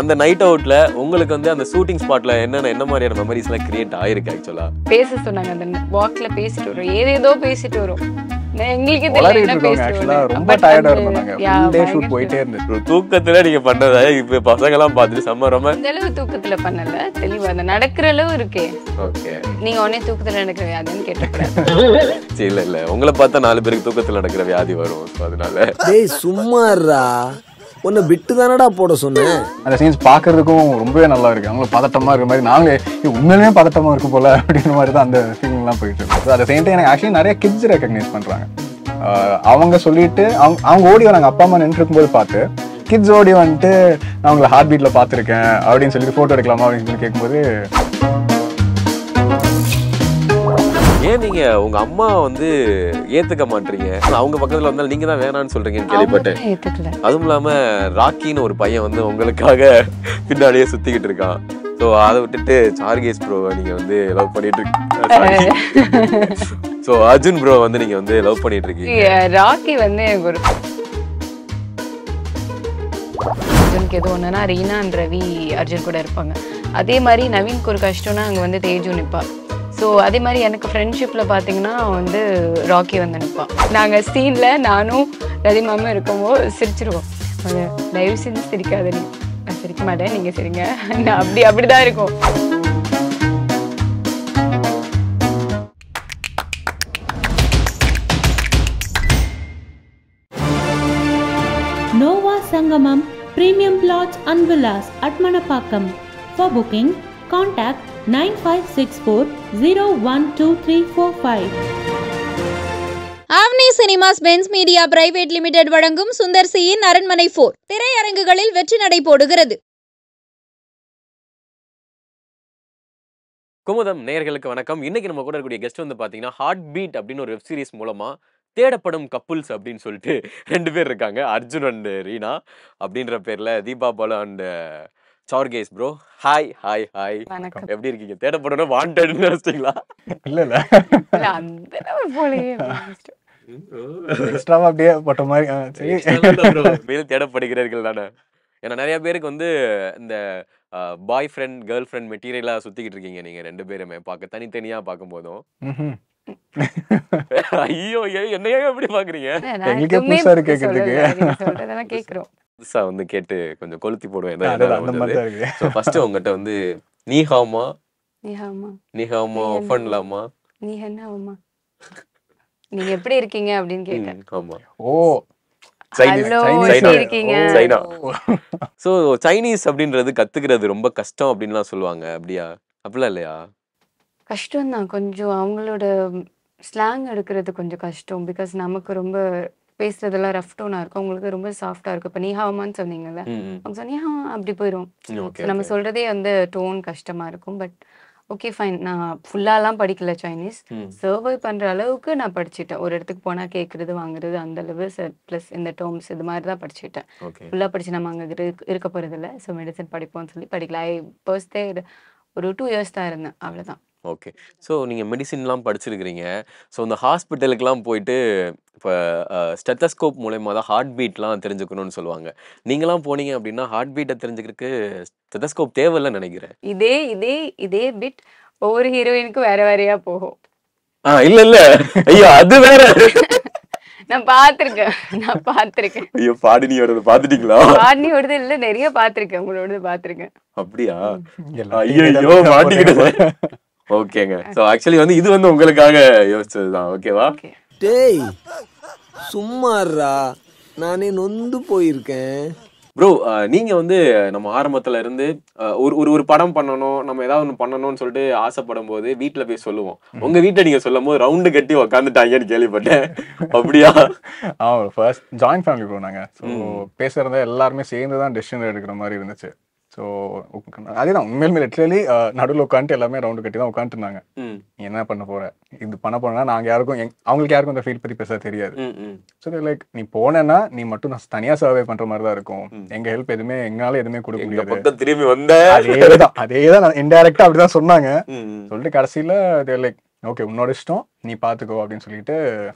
அந்த நைட் அவுட்ல உங்களுக்கு வந்து அந்த ஷூட்டிங் ஸ்பாட்ல என்னென்ன என்ன மாதிரியான மெமரிஸ் எல்லாம் கிரியேட் ஆயிருக்கு ஆக்சுவலா பேச சொன்னாங்க அந்த வாக்ல பேசிட்டு வரும் ஏதேதோ பேசிட்டு வரும் எங்களுக்கு டயர்டா இருந்தாங்க போயிட்டே தூக்கத்துல நீங்க இப்ப பசங்க எல்லாம் பாத்துட்டு தூக்கத்துல பண்ணல தெளிவா நடக்கிற அளவு இருக்கே ஓகே நீங்க உடனே தூக்கத்துல இல்ல நாலு பேருக்கு தூக்கத்துல நடக்கிற வியாதி வரும் அதனால ஒன்னு விட்டு தானடா போட சொன்னேன் அந்த சீன்ஸ் பார்க்கறதுக்கும் ரொம்பவே நல்லா இருக்கு அவங்களும் பதட்டமா இருக்க மாதிரி நாங்களே உண்மையிலுமே பதட்டமா இருக்கும் போல அப்படின்ற மாதிரி தான் அந்த எல்லாம் போயிட்டு இருக்கு அதை சேம் டைம் எனக்கு ஆக்சுவலி நிறைய கிட்ஸ் ரெக்கக்னைஸ் பண்றாங்க அவங்க சொல்லிட்டு அவங்க அவங்க ஓடி வராங்க அப்பா அம்மா நின்று இருக்கும்போது பார்த்து கிட்ஸ் ஓடி வந்துட்டு நான் உங்களை ஹார்ட் பீட்ல பார்த்துருக்கேன் அப்படின்னு சொல்லிட்டு ஃபோட்டோ எடுக்கலாமா அப்படின்னு சொல்லி கேட்கும்போது ஏன் நீங்க உங்க அம்மா வந்து ஏத்துக்க மாட்டீங்க அவங்க பக்கத்துல வந்தாலும் நீங்க தான் வேணாம்னு சொல்றீங்கன்னு கேள்விப்பட்டேன் அதுவும் இல்லாம ராக்கின்னு ஒரு பையன் வந்து உங்களுக்காக பின்னாடியே சுத்திக்கிட்டு இருக்கான் ஸோ அதை விட்டுட்டு சார்கேஸ் ப்ரோ நீங்க வந்து லவ் பண்ணிட்டு இருக்கீங்க ஸோ அர்ஜுன் ப்ரோ வந்து நீங்க வந்து லவ் பண்ணிட்டு இருக்கீங்க ராக்கி வந்து எனக்கு ஒரு அர்ஜுனுக்கு எது ஒன்றுனா ரீனா ரவி அர்ஜுன் கூட இருப்பாங்க அதே மாதிரி நவீனுக்கு ஒரு கஷ்டம்னா அங்கே வந்து தேஜு நிற்பா ஸோ அதே மாதிரி எனக்கு ஃப்ரெண்ட்ஷிப்பில் பார்த்தீங்கன்னா வந்து ராக்கி வந்து நினைப்பான் நாங்கள் சீனில் நானும் ரதிமாமும் இருக்கோம்போது சிரிச்சிருவோம் தயவு செஞ்சு சிரிக்காது நீ நான் சிரிக்க மாட்டேன் நீங்கள் சிரிங்க நான் அப்படி அப்படி தான் இருக்கும் Nova Sangamam premium lodge and villas அட்மணப்பாக்கம் for booking contact nine five six four zero one two three four five Avni cinemas Benz media private limited வழங்கும் சுந்தர்சியின் அரண்மனை போர் திரையரங்குகளில் வெற்றி நடை போடுகிறது குமுதம் நேர்களுக்கு வணக்கம் இன்னைக்கு நம்ம கூட இருக்கக்கூடிய கெஸ்ட் வந்து பார்த்தீங்கன்னா ஹார்ட் பீட் அப்படின்னு ஒரு வெப் சீரிஸ் மூலமாக தேடப்படும் கப்புல்ஸ் அப்படின்னு சொல்லிட்டு ரெண்டு பேர் இருக்காங்க அர்ஜுன் அண்டு ரீனா அப்படின்ற பேரில் தீபா பாலு அண்டு சார்கேஸ் கேஸ் ப்ரோ ஹாய் ஹாய் ஹாய் வணக்கம் எப்படி இருக்கீங்க தேட போடணும் வாண்டட் நினைச்சீங்களா இல்ல இல்ல அந்த அளவு போலயே எக்ஸ்ட்ராவா அப்படியே போட்ட மாதிரி சரி மேல் தேடப்படுகிறீர்கள் தானே ஏன்னா நிறைய பேருக்கு வந்து இந்த பாய் ஃப்ரெண்ட் கேர்ள் ஃப்ரெண்ட் மெட்டீரியலாக சுத்திக்கிட்டு இருக்கீங்க நீங்க ரெண்டு பேருமே பார்க்க தனித்தனியாக பார்க்கும் போதும் ஐயோ என்னையே எப்படி பாக்குறீங்க எங்களுக்கு புதுசா இருக்கு கேக்குறதுக்கு கேக்குறோம் புதுசாக வந்து கேட்டு கொஞ்சம் கொளுத்தி போடுவேன் ஃபர்ஸ்ட் உங்ககிட்ட வந்து நீ ஹாமா நீ ஹாமா நீ ஹாமா ஒஃபன்லாமா நீ என்ன ஆமா நீங்க எப்படி இருக்கீங்க அப்படின்னு கேட்டேன் ஓ சோ சைனீஸ் அப்படின்றது கத்துக்கிறது ரொம்ப கஷ்டம் அப்படின்லாம் சொல்லுவாங்க அப்படியா அப்படிலாம் இல்லையா கஷ்டம் தான் கொஞ்சம் அவங்களோட ஸ்லாங் எடுக்கிறது கொஞ்சம் கஷ்டம் பிகாஸ் நமக்கு ரொம்ப பேசுறதெல்லாம் ரஃப் டோனாக இருக்கும் அவங்களுக்கு ரொம்ப சாஃப்டா இருக்கும் இப்போ நீஹாவமான்னு சொன்னீங்கல்ல அவங்க சொன்னீங்க அப்படி போயிரும் நம்ம சொல்றதே வந்து டோன் கஷ்டமா இருக்கும் பட் ஓகே ஃபைன் நான் ஃபுல்லாலாம் படிக்கல சைனீஸ் சர்வை பண்ற அளவுக்கு நான் படிச்சுட்டேன் ஒரு இடத்துக்கு போனா கேட்குறது வாங்குறது அந்த அளவு ப்ளஸ் இந்த டோம்ஸ் இது மாதிரி தான் படிச்சுட்டேன் ஃபுல்லா படிச்சு நம்ம அங்கே இருக்க போகிறதில்ல ஸோ மெடிசன் படிப்போம்னு சொல்லி படிக்கல ஐ பர்ஸ்டே ஒரு டூ இயர்ஸ் தான் இருந்தேன் அவ்வளோதான் ஓகே. ஸோ நீங்க மெடிசின்லாம் படிச்சிருக்கிறீங்க. ஸோ இந்த ஹாஸ்பிட்டலுக்கெலாம் போயிட்டு இப்போ ஸ்டெத்தஸ்கோப் மூலயமா தான் ஹார்ட் பீட்லாம் தெரிஞ்சுக்கணும்னு சொல்லுவாங்க. நீங்கலாம் போனீங்க அப்படின்னா ஹார்ட் பீட்ட தெரிஞ்சுக்கிறதுக்கு ஸ்டெத்தஸ்கோப் தேவல்லன்னு நினைக்கிறேன் இதே இதே இதே பிட் ஒவ்வொரு ஹீரோயினுக்கும் வேற வேறையா போகும். ஆ இல்ல இல்ல. ஐயோ அது வேற. நான் பார்த்திருக்கேன். நான் பார்த்திருக்கேன். ஐயோ! பாத்துட்டீங்களா பாடினி பாடினியோடது இல்ல. நெறைய பார்த்திருக்கேன். உங்களோடது பார்த்திருக்கேன். அப்படியா? ஐயையோ! மாட்டிக்கிட்டேன். ஓகேங்க சோ ஆக்சுவலி வந்து இது வந்து உங்களுக்காக யோசிச்சது தான் ஓகேவா டேய் சும்மாறா நானே நொந்து போயிருக்கேன் ப்ரோ நீங்கள் வந்து நம்ம ஆரம்பத்தில் இருந்து ஒரு ஒரு ஒரு படம் பண்ணணும் நம்ம ஏதாவது ஒன்று பண்ணணும்னு சொல்லிட்டு ஆசைப்படும் போது வீட்டில் போய் சொல்லுவோம் உங்கள் வீட்டை நீங்கள் சொல்லும் போது ரவுண்டு கட்டி உக்காந்துட்டாங்கன்னு கேள்விப்பட்டேன் அப்படியா ஆமாம் ஃபர்ஸ்ட் ஜாயின்ட் ஃபேமிலி போனாங்க ஸோ பேசுகிறத எல்லாருமே சேர்ந்து தான் டெசிஷன் எடுக்கிற மாதிரி இருந்துச்சு ஸோ அதே தான் உண்மையிலுமே லிட்ரலி நடுவில் உட்காந்துட்டு எல்லாமே ரவுண்டு கட்டி தான் உட்காந்துருந்தாங்க நீ என்ன பண்ண போற இது பண்ண போனா நாங்க யாருக்கும் அவங்களுக்கு யாருக்கும் அந்த ஃபீல் பத்தி பேச தெரியாது ஸோ லைக் நீ போனேன்னா நீ மட்டும் நான் தனியா சர்வே பண்ற மாதிரி தான் இருக்கும் எங்க ஹெல்ப் எதுவுமே எங்களால எதுவுமே கொடுக்க முடியாது திரும்பி வந்த அதே தான் இன்டைரக்டா அப்படிதான் சொன்னாங்க சொல்லிட்டு கடைசியில லைக் ஓகே உன்னோட இஷ்டம் நீ பாத்துக்கோ அப்படின்னு சொல்லிட்டு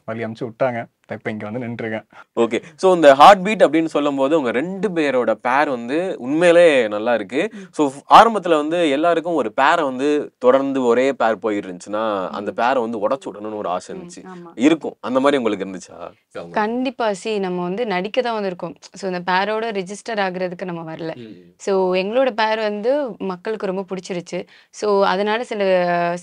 வழி அமுச்சு விட்டாங்க இப்போ இங்கே வந்து நின்றுருக்கேன் ஓகே ஸோ இந்த ஹார்ட் பீட் அப்படின்னு சொல்லும்போது உங்கள் ரெண்டு பேரோட பேர் வந்து உண்மையிலே நல்லா இருக்கு ஸோ ஆரம்பத்தில் வந்து எல்லாருக்கும் ஒரு பேரை வந்து தொடர்ந்து ஒரே பேர் போயிட்டு அந்த பேரை வந்து உடச்சு விடணும்னு ஒரு ஆசை இருந்துச்சு இருக்கும் அந்த மாதிரி உங்களுக்கு இருந்துச்சா கண்டிப்பா சி நம்ம வந்து நடிக்க தான் வந்திருக்கோம் ஸோ இந்த பேரோட ரிஜிஸ்டர் ஆகுறதுக்கு நம்ம வரல ஸோ எங்களோட பேர் வந்து மக்களுக்கு ரொம்ப பிடிச்சிருச்சு ஸோ அதனால சில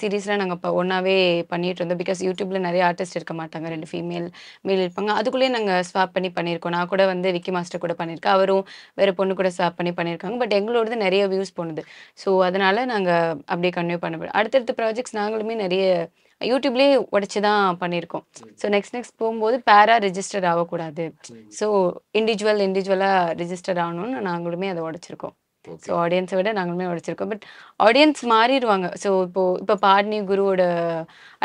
சீரீஸ்லாம் நாங்கள் இப்போ ஒன்றாவே பண்ணிட்டு இருந்தோம் பிகாஸ் யூடியூப்ல நிறைய ஆர்டிஸ்ட் இருக்க மாட்டாங்க ரெண்டு ஃபீமேல் ஃபீமேல் இருப்பாங்க அதுக்குள்ளேயே நாங்கள் ஸ்வாப் பண்ணி பண்ணியிருக்கோம் நான் கூட வந்து விக்கி மாஸ்டர் கூட பண்ணியிருக்கேன் அவரும் வேறு பொண்ணு கூட ஸ்வாப் பண்ணி பண்ணியிருக்காங்க பட் எங்களோடது நிறைய வியூஸ் போனது ஸோ அதனால் நாங்கள் அப்படியே கன்டினியூ பண்ண அடுத்தடுத்த ப்ராஜெக்ட்ஸ் நாங்களுமே நிறைய யூடியூப்லேயே உடச்சி தான் பண்ணியிருக்கோம் ஸோ நெக்ஸ்ட் நெக்ஸ்ட் போகும்போது பேராக ரிஜிஸ்டர் ஆகக்கூடாது ஸோ இண்டிவிஜுவல் இண்டிவிஜுவலாக ரிஜிஸ்டர் ஆகணும்னு நாங்களுமே அதை உடச்சிருக்கோம் ஸோ ஆடியன்ஸை விட நாங்களுமே உடைச்சிருக்கோம் பட் ஆடியன்ஸ் மாறிடுவாங்க ஸோ இப்போது இப்போ பாட்னி குருவோட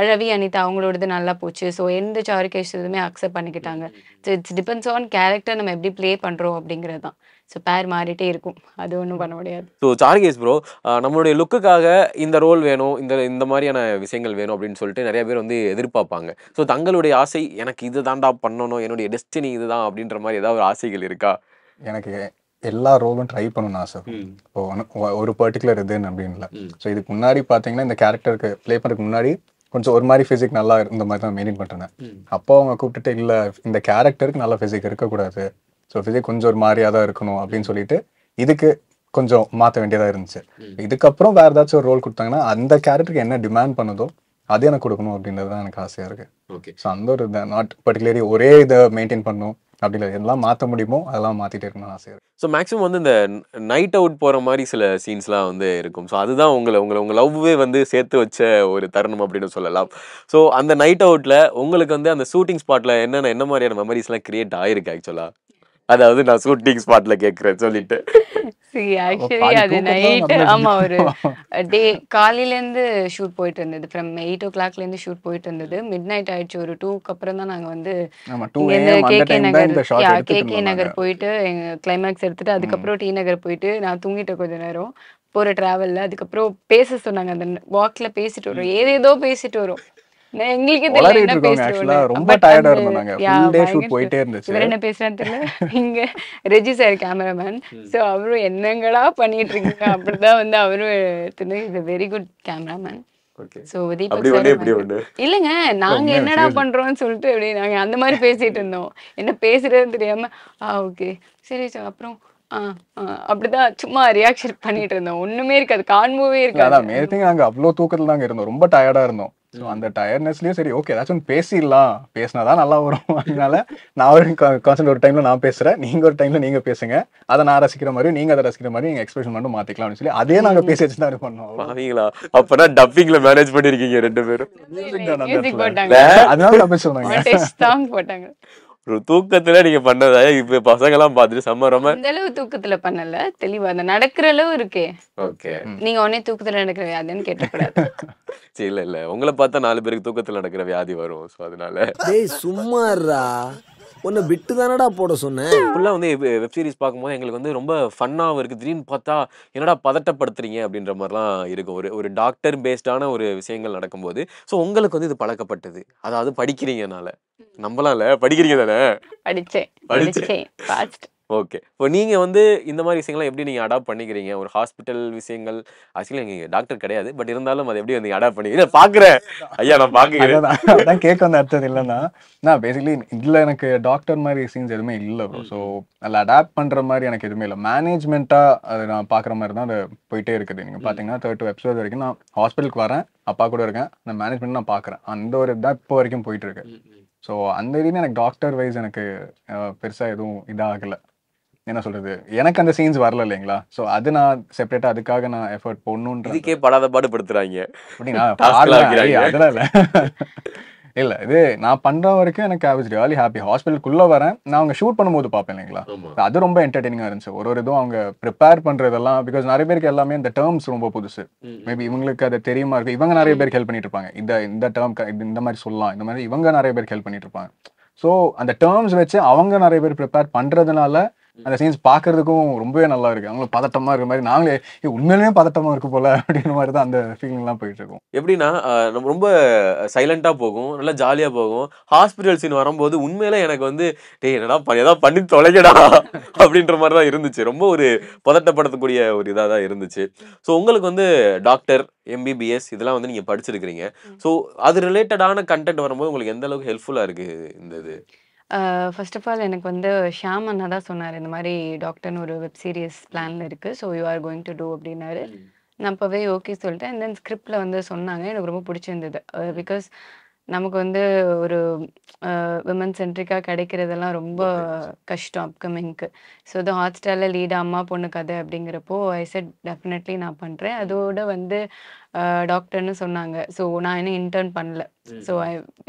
ரவி அனிதா அவங்களோடது நல்லா போச்சு ஸோ எந்த சாரிகேஷ் அக்செப்ட் பண்ணிக்கிட்டாங்க so it's depends on character நம்ம எப்படி ப்ளே பண்ணுறோம் அப்படிங்கிறது தான் ஸோ பேர் மாறிட்டே இருக்கும் அது ஒன்றும் பண்ண முடியாது ஸோ சார்கேஸ் ப்ரோ நம்மளுடைய லுக்குக்காக இந்த ரோல் வேணும் இந்த இந்த மாதிரியான விஷயங்கள் வேணும் அப்படின்னு சொல்லிட்டு நிறைய பேர் வந்து எதிர்பார்ப்பாங்க ஸோ தங்களுடைய ஆசை எனக்கு இது தாண்டா பண்ணணும் என்னுடைய டெஸ்டினி இதுதான் அப்படின்ற மாதிரி ஏதாவது ஒரு ஆசைகள் இருக்கா எனக்கு எல்லா ரோலும் ட்ரை பண்ணணும் ஆசை இப்போ ஒரு பர்டிகுலர் இதுன்னு அப்படின்ல ஸோ இதுக்கு முன்னாடி பார்த்தீங்கன்னா இந்த கேரக்டருக்கு ப்ளே பண்ணுறதுக்கு முன்னாடி கொஞ்சம் ஒரு மாதிரி ஃபிசிக் நல்லா இருந்த மாதிரி தான் மெயின்டைன் பண்ணுறேன் அப்போ அவங்க கூப்பிட்டுட்டு இல்லை இந்த கேரக்டருக்கு நல்ல ஃபிசிக் இருக்கக்கூடாது ஸோ ஃபிசிக் கொஞ்சம் ஒரு மாதிரியாக தான் இருக்கணும் அப்படின்னு சொல்லிட்டு இதுக்கு கொஞ்சம் மாற்ற வேண்டியதாக இருந்துச்சு இதுக்கப்புறம் வேறு ஏதாச்சும் ஒரு ரோல் கொடுத்தாங்கன்னா அந்த கேரக்டருக்கு என்ன டிமாண்ட் பண்ணுதோ அது எனக்கு கொடுக்கணும் அப்படின்றது தான் எனக்கு ஆசையாக இருக்குது ஓகே ஸோ அந்த ஒரு நாட் பர்டிகுலரி ஒரே இதை மெயின்டைன் பண்ணும் அப்படி இல்லை எல்லாம் மாற்ற முடியுமோ அதெல்லாம் மாற்றிட்டே இருக்கணும்னு ஆசை ஸோ மேக்ஸிமம் வந்து இந்த நைட் அவுட் போகிற மாதிரி சில சீன்ஸ்லாம் வந்து இருக்கும் ஸோ அதுதான் உங்களை உங்களை உங்கள் லவ்வே வந்து சேர்த்து வச்ச ஒரு தருணம் அப்படின்னு சொல்லலாம் ஸோ அந்த நைட் அவுட்டில் உங்களுக்கு வந்து அந்த ஷூட்டிங் ஸ்பாட்டில் என்னென்ன என்ன மாதிரியான மெமரிஸ்லாம் கிரியேட் ஆயிருக்கு ஆக்சுவலாக அதாவது நான் ஷூட்டிங் ஸ்பாட்டில் கேட்குறேன் சொல்லிட்டு ஆக்சுவலி அது நைட் ஆமா ஒரு டே காலையில இருந்து ஷூட் போயிட்டு இருந்தது ஃப்ரம் எயிட் ஓ கிளாக்ல இருந்து ஷூட் போயிட்டு இருந்தது மிட் நைட் ஆயிடுச்சு ஒரு டூக்கு அப்புறம் தான் நாங்க வந்து K K Nagar K K Nagar போயிட்டு எங்க கிளைமேக்ஸ் எடுத்துட்டு அதுக்கப்புறம் டி நகர் போயிட்டு நான் தூங்கிட்டேன் கொஞ்ச நேரம் போற டிராவல்ல அதுக்கப்புறம் பேச சொன்னாங்க அந்த வாக்ல பேசிட்டு வரும் ஏதேதோ பேசிட்டு வரோம் எங்களுக்கு என்ன பேசுறேன்னு தெரியல சோ அவரும் பண்ணிட்டு இருக்கீங்க அப்படிதான் வந்து அவரும் வெரி குட் நாங்க என்னடா பண்றோம்னு சொல்லிட்டு நாங்க அந்த மாதிரி பேசிட்டு இருந்தோம் என்ன பேசுறதுன்னு தெரியாம ஓகே சரி அப்புறம் அப்படிதான் சும்மா ரியாக்ஷன் பண்ணிட்டு இருந்தோம் ஒண்ணுமே இருக்காது காண்பவே இருக்காது அதான் மேத்திங் நாங்க அவ்வளவு தூக்கத்துல தாங்க இருந்தோம் ரொம்ப டயர்டா இருந்தோம் ஸோ அந்த டயர்னஸ்லயும் சரி ஓகே ஏதாச்சும் பேசிடலாம் பேசினாதான் நல்லா வரும் அதனால நான் ஒரு கான்சென்ட் ஒரு டைம்ல நான் பேசுறேன் நீங்க ஒரு டைம்ல நீங்க பேசுங்க அதை நான் ரசிக்கிற மாதிரி நீங்க அதை ரசிக்கிற மாதிரி நீங்க எக்ஸ்பிரஷன் மட்டும் மாத்திக்கலாம்னு சொல்லி அதே நாங்க பேசி வச்சுதான் தான் பண்ணோம் பாவீங்களா அப்பனா டப்பிங்ல மேனேஜ் பண்ணிருக்கீங்க ரெண்டு பேரும் அதனால போட்டாங்க தூக்கத்துல நீங்க பண்ணதா இப்ப பசங்க எல்லாம் பாத்துட்டு செம்ம ரொம்ப இந்த அளவு தூக்கத்துல பண்ணல தெளிவா அந்த நடக்கிற அளவு இருக்கே ஓகே நீங்க உடனே தூக்கத்துல நடக்கிற வியாதின்னு கேட்டக்கூடாது சரி இல்ல இல்ல உங்களை பார்த்தா நாலு பேருக்கு தூக்கத்துல நடக்கிற வியாதி வரும் சோ அதனால சும்மாறா உன்னை விட்டு தானடா போட சொன்னேன் ஃபுல்லாக வந்து வெப் சீரிஸ் பார்க்கும்போது எங்களுக்கு வந்து ரொம்ப ஃபன்னாகவும் இருக்குது திடீர்னு பார்த்தா என்னடா பதட்டப்படுத்துறீங்க அப்படின்ற மாதிரிலாம் இருக்கும் ஒரு ஒரு டாக்டர் பேஸ்டான ஒரு விஷயங்கள் நடக்கும்போது ஸோ உங்களுக்கு வந்து இது பழக்கப்பட்டது அதாவது படிக்கிறீங்கனால நம்பலாம் இல்லை படிக்கிறீங்க தானே படிச்சேன் படிச்சேன் ஓகே இப்போ நீங்கள் வந்து இந்த மாதிரி விஷயங்கள்லாம் எப்படி நீங்கள் அடாப்ட் பண்ணிக்கிறீங்க ஒரு ஹாஸ்பிட்டல் விஷயங்கள் ஆக்சுவலி நீங்கள் டாக்டர் கிடையாது பட் இருந்தாலும் அதை எப்படி வந்து அடாப்ட் பண்ணி இதை பார்க்குறேன் ஐயா நான் பார்க்குறேன் அதான் கேட்க வந்து அடுத்தது இல்லைன்னா நான் பேசிக்கலி இதில் எனக்கு டாக்டர் மாதிரி சீன்ஸ் எதுவுமே இல்லை ப்ரோ ஸோ அதில் அடாப்ட் பண்ணுற மாதிரி எனக்கு எதுவுமே இல்லை மேனேஜ்மெண்ட்டாக அது நான் பார்க்குற மாதிரி தான் அது போயிட்டே இருக்குது நீங்கள் பார்த்தீங்கன்னா தேர்ட் எபிசோட் வரைக்கும் நான் ஹாஸ்பிட்டலுக்கு வரேன் அப்பா கூட இருக்கேன் அந்த மேனேஜ்மெண்ட் நான் பார்க்குறேன் அந்த ஒரு இதுதான் இப்போ வரைக்கும் போயிட்டு இருக்கு ஸோ அந்த இதுன்னு எனக்கு டாக்டர் வைஸ் எனக்கு பெருசாக எதுவும் இதாகலை என்ன சொல்றது எனக்கு அந்த சீன்ஸ் வரல இல்லைங்களா ஸோ அது நான் செப்பரேட்டா அதுக்காக நான் எஃபர்ட் போடணுன்ற இதுக்கே படாத பாடுபடுத்துறாங்க அதெல்லாம் இல்லை இது நான் பண்ற வரைக்கும் எனக்கு ஐ வாஸ் ரியலி ஹாப்பி ஹாஸ்பிட்டலுக்குள்ள வரேன் நான் அவங்க ஷூட் பண்ணும்போது பார்ப்பேன் இல்லைங்களா அது ரொம்ப என்டர்டைனிங்கா இருந்துச்சு ஒரு ஒரு இதுவும் அவங்க ப்ரிப்பேர் பண்றதெல்லாம் பிகாஸ் நிறைய பேருக்கு எல்லாமே இந்த டேர்ம்ஸ் ரொம்ப புதுசு மேபி இவங்களுக்கு அது தெரியுமா இருக்கு இவங்க நிறைய பேருக்கு ஹெல்ப் பண்ணிட்டு இருப்பாங்க இந்த இந்த டேர்ம் இந்த மாதிரி சொல்லலாம் இந்த மாதிரி இவங்க நிறைய பேருக்கு ஹெல்ப் பண்ணிட்டு இருப்பாங்க ஸோ அந்த டேர்ம்ஸ் வச்சு அவங்க நிறைய பேர் ப்ரிப்பேர் பண்றதுனால அந்த சீன்ஸ் பார்க்கறதுக்கும் ரொம்பவே நல்லா இருக்கு அவங்களும் பதட்டமா இருக்கிற மாதிரி நாங்களே உண்மையிலுமே பதட்டமா இருக்கு போல அப்படின்ற மாதிரி தான் அந்த ஃபீலிங்லாம் போயிட்டு இருக்கும் எப்படின்னா நம்ம ரொம்ப சைலண்டா போகும் நல்லா ஜாலியா போகும் ஹாஸ்பிட்டல் சீன் வரும்போது உண்மையில எனக்கு வந்து டேய் என்னடா ஏதாவது பண்ணி தொலைக்கடா அப்படின்ற மாதிரி தான் இருந்துச்சு ரொம்ப ஒரு பதட்டப்படுத்தக்கூடிய ஒரு இதாக தான் இருந்துச்சு ஸோ உங்களுக்கு வந்து டாக்டர் எம்பிபிஎஸ் இதெல்லாம் வந்து நீங்க படிச்சிருக்கிறீங்க ஸோ அது ரிலேட்டடான கண்டென்ட் வரும்போது உங்களுக்கு எந்த அளவுக்கு ஹெல்ப்ஃபுல்லாக இருக்கு இந்த இது ஃபர்ஸ்ட் ஆஃப் ஆல் எனக்கு வந்து ஷியாம் அண்ணா தான் சொன்னார் இந்த மாதிரி டாக்டர்னு ஒரு வெப் சீரிஸ் பிளானில் இருக்குது so you are going to do அப்படின்னாரு நான் அப்போவே ஓகே சொல்லிட்டேன் அண்ட் தென் ஸ்கிரிப்டில் வந்து சொன்னாங்க எனக்கு ரொம்ப பிடிச்சிருந்தது பிகாஸ் நமக்கு வந்து ஒரு விமன் சென்ட்ரிக்காக கிடைக்கிறதெல்லாம் ரொம்ப கஷ்டம் அப்கமிங்க்கு ஸோ இது ஹாட் ஸ்டாரில் லீடாக அம்மா பொண்ணு கதை அப்படிங்கிறப்போ ஐ செட் டெஃபினெட்லி நான் பண்ணுறேன் அதோட வந்து டாக்டர்னு சொன்னாங்க ஸோ நான் இன்னும் இன்டர்ன் பண்ணல ஸோ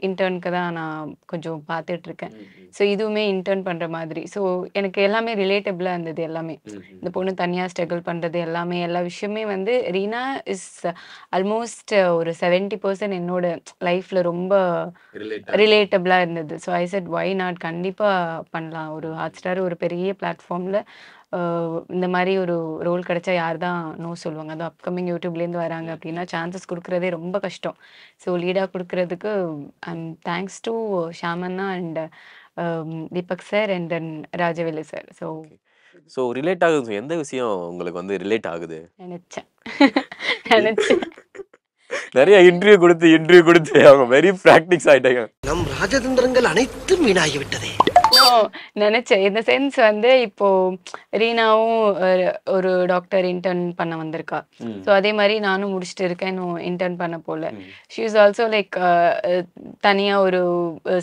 இன்டர்னுக்கு தான் நான் கொஞ்சம் பார்த்துட்டு இருக்கேன் ஸோ இதுவுமே இன்டர்ன் பண்ணுற மாதிரி ஸோ எனக்கு எல்லாமே ரிலேட்டபிளாக இருந்தது எல்லாமே இந்த பொண்ணு தனியாக ஸ்ட்ரகிள் பண்ணுறது எல்லாமே எல்லா விஷயமே வந்து ரீனா இஸ் ஆல்மோஸ்ட் ஒரு செவன்டி பர்சன்ட் என்னோட லைஃப்பில் ரொம்ப ரிலேட்டபிளாக இருந்தது so I said why not கண்டிப்பாக பண்ணலாம் ஒரு ஹாட் ஸ்டார் ஒரு பெரிய பிளாட்ஃபார்மில் இந்த மாதிரி ஒரு ரோல் கிடைச்சா யார் தான் நோ சொல்லுவாங்க அதுவும் அப்கமிங் யூடியூப்லேருந்து வராங்க அப்படின்னா சான்சஸ் கொடுக்குறதே ரொம்ப கஷ்டம் ஸோ லீடாக கொடுக்குறதுக்கு and thanks to Shamanna and Deepak sir and then Rajavelu sir so so relate ஆகுது எந்த விஷயம் உங்களுக்கு வந்து ரிலேட் ஆகுது நினைச்சேன் நினைச்சேன் நிறைய இன்டர்வியூ கொடுத்து இன்டர்வியூ கொடுத்து அவங்க வெரி பிராக்டிக்ஸ் ஆயிட்டாங்க நம் ராஜதந்திரங்கள் அனைத்தும் வீணாகி நினைச்சேன் இந்த சென்ஸ் வந்து இப்போ ரீனாவும் ஒரு டாக்டர் இன்டர்ன் பண்ண வந்திருக்கா ஸோ அதே மாதிரி நானும் முடிச்சுட்டு இருக்கேன் இன்னும் இன்டர்ன் பண்ண போல ஷி இஸ் ஆல்சோ லைக் தனியா ஒரு